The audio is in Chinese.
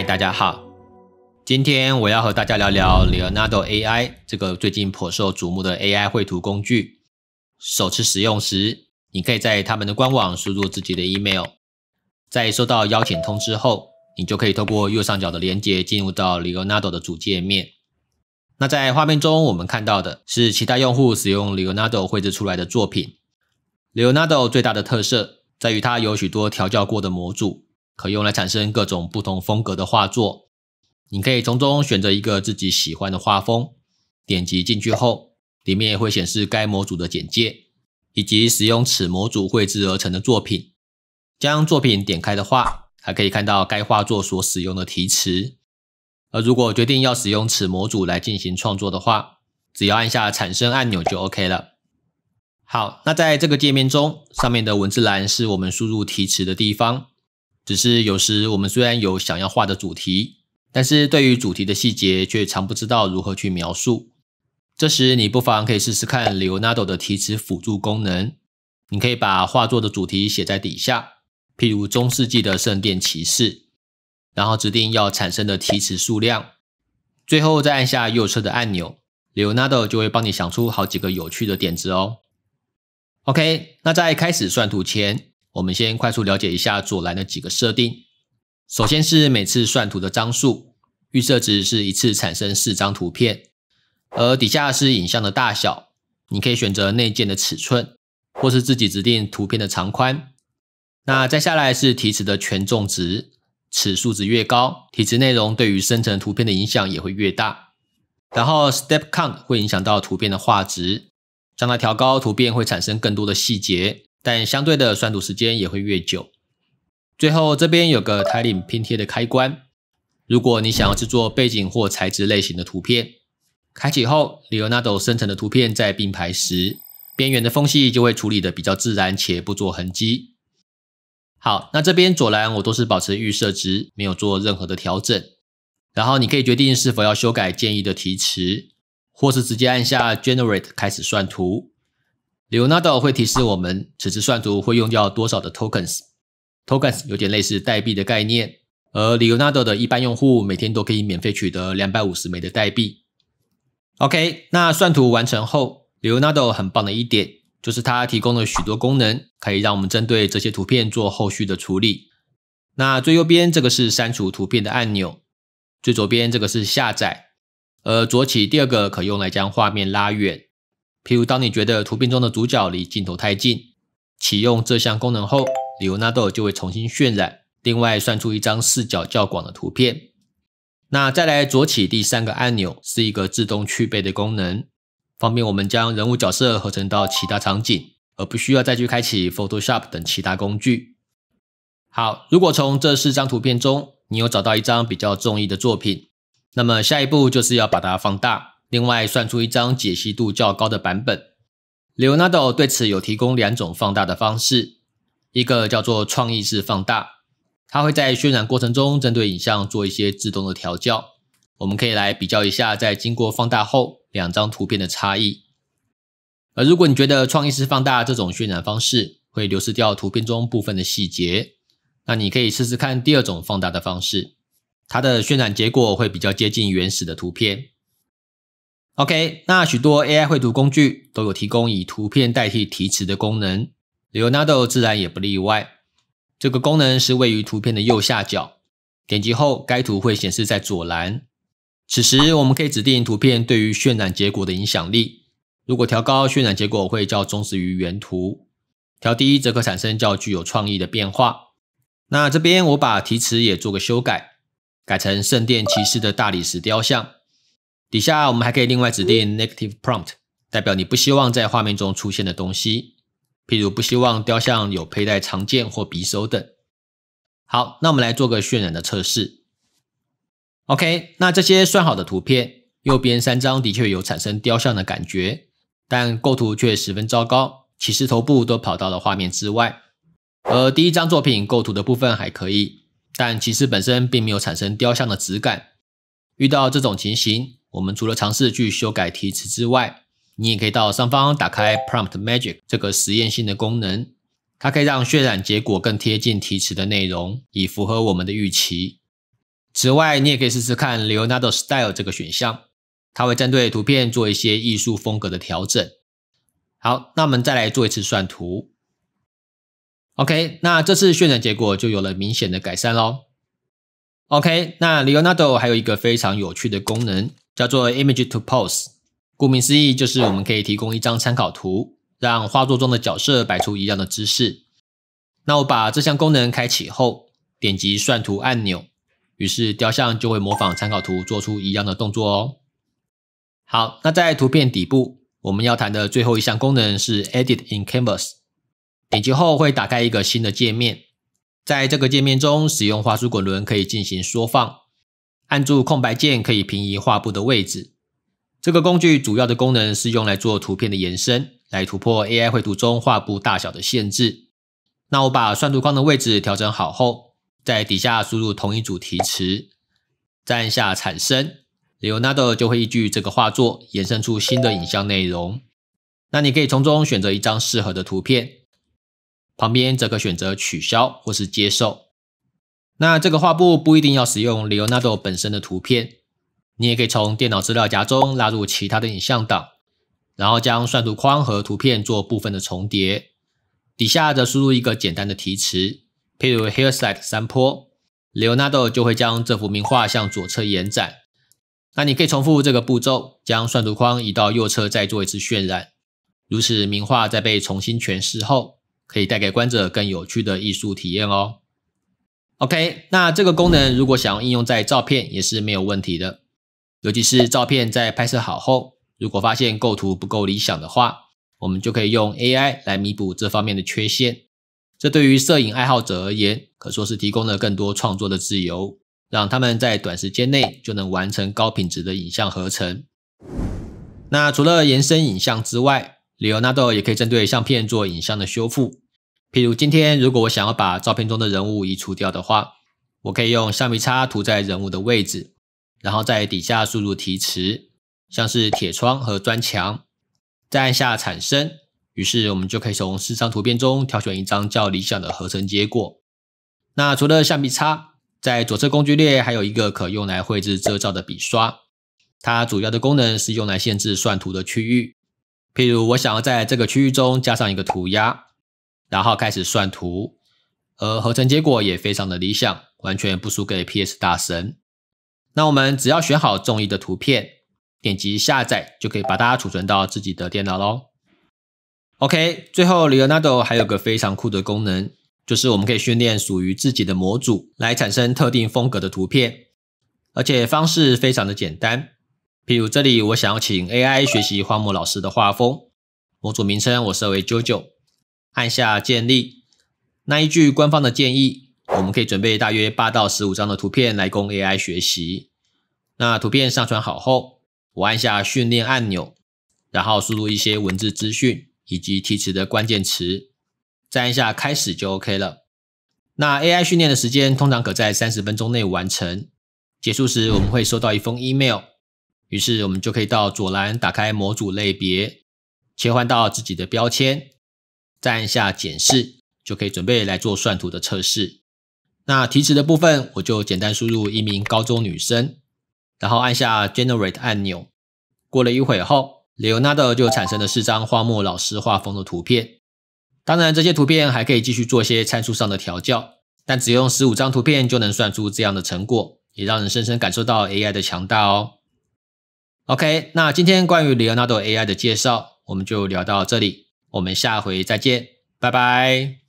嗨，大家好，今天我要和大家聊聊 Leonardo AI 这个最近颇受瞩目的 AI 绘图工具。首次使用时，你可以在他们的官网输入自己的 email，在收到邀请通知后，你就可以透过右上角的链接进入到 Leonardo 的主界面。那在画面中我们看到的是其他用户使用 Leonardo 绘制出来的作品。Leonardo 最大的特色在于它有许多调教过的模组。可用来产生各种不同风格的画作，你可以从中选择一个自己喜欢的画风。点击进去后，里面会显示该模组的简介，以及使用此模组绘制而成的作品。将作品点开的话，还可以看到该画作所使用的题词。而如果决定要使用此模组来进行创作的话，只要按下产生按钮就 OK 了。好，那在这个界面中，上面的文字栏是我们输入题词的地方。只是有时我们虽然有想要画的主题，但是对于主题的细节却常不知道如何去描述。这时你不妨可以试试看 Leonardo 的提词辅助功能。你可以把画作的主题写在底下，譬如中世纪的圣殿骑士，然后指定要产生的提词数量，最后再按下右侧的按钮，Leonardo 就会帮你想出好几个有趣的点子哦。OK，那在开始算图前。我们先快速了解一下左栏的几个设定。首先是每次算图的张数，预设值是一次产生四张图片，而底下是影像的大小，你可以选择内建的尺寸，或是自己指定图片的长宽。那再下来是提词的权重值，此数值越高，题词内容对于生成图片的影响也会越大。然后 Step Count 会影响到图片的画质，将它调高，图片会产生更多的细节。但相对的，算图时间也会越久。最后这边有个 tiling 拼贴的开关，如果你想要制作背景或材质类型的图片，开启后，Leonardo 生成的图片在并排时，边缘的缝隙就会处理的比较自然且不做痕迹。好，那这边左栏我都是保持预设值，没有做任何的调整。然后你可以决定是否要修改建议的提词，或是直接按下 Generate 开始算图。Leonardo 会提示我们，此次算图会用掉多少的 tokens。tokens 有点类似代币的概念，而 Leonardo 的一般用户每天都可以免费取得两百五十枚的代币。OK，那算图完成后，Leonardo 很棒的一点就是它提供了许多功能，可以让我们针对这些图片做后续的处理。那最右边这个是删除图片的按钮，最左边这个是下载，而左起第二个可用来将画面拉远。譬如，当你觉得图片中的主角离镜头太近，启用这项功能后，李欧纳豆就会重新渲染，另外算出一张视角较广的图片。那再来左起第三个按钮是一个自动去背的功能，方便我们将人物角色合成到其他场景，而不需要再去开启 Photoshop 等其他工具。好，如果从这四张图片中，你有找到一张比较中意的作品，那么下一步就是要把它放大。另外，算出一张解析度较高的版本。Leonardo 对此有提供两种放大的方式，一个叫做创意式放大，它会在渲染过程中针对影像做一些自动的调教。我们可以来比较一下，在经过放大后两张图片的差异。而如果你觉得创意式放大这种渲染方式会流失掉图片中部分的细节，那你可以试试看第二种放大的方式，它的渲染结果会比较接近原始的图片。OK，那许多 AI 绘图工具都有提供以图片代替提词的功能，l e o Nado r 自然也不例外。这个功能是位于图片的右下角，点击后该图会显示在左栏。此时我们可以指定图片对于渲染结果的影响力，如果调高，渲染结果会较忠实于原图；调低，则可产生较具有创意的变化。那这边我把提词也做个修改，改成圣殿骑士的大理石雕像。底下我们还可以另外指定 negative prompt，代表你不希望在画面中出现的东西，譬如不希望雕像有佩戴长剑或匕首等。好，那我们来做个渲染的测试。OK，那这些算好的图片，右边三张的确有产生雕像的感觉，但构图却十分糟糕，骑士头部都跑到了画面之外。而第一张作品构图的部分还可以，但骑士本身并没有产生雕像的质感。遇到这种情形。我们除了尝试去修改题词之外，你也可以到上方打开 Prompt Magic 这个实验性的功能，它可以让渲染结果更贴近题词的内容，以符合我们的预期。此外，你也可以试试看 Leonardo Style 这个选项，它会针对图片做一些艺术风格的调整。好，那我们再来做一次算图。OK，那这次渲染结果就有了明显的改善喽。OK，那 Leonardo 还有一个非常有趣的功能。叫做 Image to Pose，顾名思义就是我们可以提供一张参考图，让画作中的角色摆出一样的姿势。那我把这项功能开启后，点击算图按钮，于是雕像就会模仿参考图做出一样的动作哦。好，那在图片底部，我们要谈的最后一项功能是 Edit in Canvas。点击后会打开一个新的界面，在这个界面中，使用画图滚轮可以进行缩放。按住空白键可以平移画布的位置。这个工具主要的功能是用来做图片的延伸，来突破 AI 绘图中画布大小的限制。那我把算图框的位置调整好后，在底下输入同一主题词，再按下产生，Leonardo 就会依据这个画作延伸出新的影像内容。那你可以从中选择一张适合的图片，旁边则可选择取消或是接受。那这个画布不一定要使用《Leonardo 本身的图片，你也可以从电脑资料夹中拉入其他的影像档，然后将算图框和图片做部分的重叠。底下则输入一个简单的题词，譬如 “hillside” 山坡，a r d o 就会将这幅名画向左侧延展。那你可以重复这个步骤，将算图框移到右侧再做一次渲染。如此名画在被重新诠释后，可以带给观者更有趣的艺术体验哦。OK，那这个功能如果想要应用在照片也是没有问题的，尤其是照片在拍摄好后，如果发现构图不够理想的话，我们就可以用 AI 来弥补这方面的缺陷。这对于摄影爱好者而言，可说是提供了更多创作的自由，让他们在短时间内就能完成高品质的影像合成。那除了延伸影像之外，Leonardo 也可以针对相片做影像的修复。譬如今天，如果我想要把照片中的人物移除掉的话，我可以用橡皮擦涂在人物的位置，然后在底下输入提词，像是铁窗和砖墙，再按下产生。于是我们就可以从四张图片中挑选一张较理想的合成结果。那除了橡皮擦，在左侧工具列还有一个可用来绘制遮罩的笔刷，它主要的功能是用来限制算图的区域。譬如我想要在这个区域中加上一个涂鸦。然后开始算图，而合成结果也非常的理想，完全不输给 PS 大神。那我们只要选好中意的图片，点击下载就可以把它储存到自己的电脑喽。OK，最后 Leonardo 还有个非常酷的功能，就是我们可以训练属于自己的模组来产生特定风格的图片，而且方式非常的简单。譬如这里我想要请 AI 学习荒木老师的画风，模组名称我设为 jo。按下建立那一句官方的建议，我们可以准备大约八到十五张的图片来供 AI 学习。那图片上传好后，我按下训练按钮，然后输入一些文字资讯以及题词的关键词，再按下开始就 OK 了。那 AI 训练的时间通常可在三十分钟内完成。结束时我们会收到一封 email，于是我们就可以到左栏打开模组类别，切换到自己的标签。再按下检视，就可以准备来做算图的测试。那题词的部分，我就简单输入一名高中女生，然后按下 Generate 按钮。过了一会后，Leonardo 就产生了四张花墨老师画风的图片。当然，这些图片还可以继续做些参数上的调教，但只用十五张图片就能算出这样的成果，也让人深深感受到 AI 的强大哦。OK，那今天关于 Leonardo AI 的介绍，我们就聊到这里。我们下回再见，拜拜。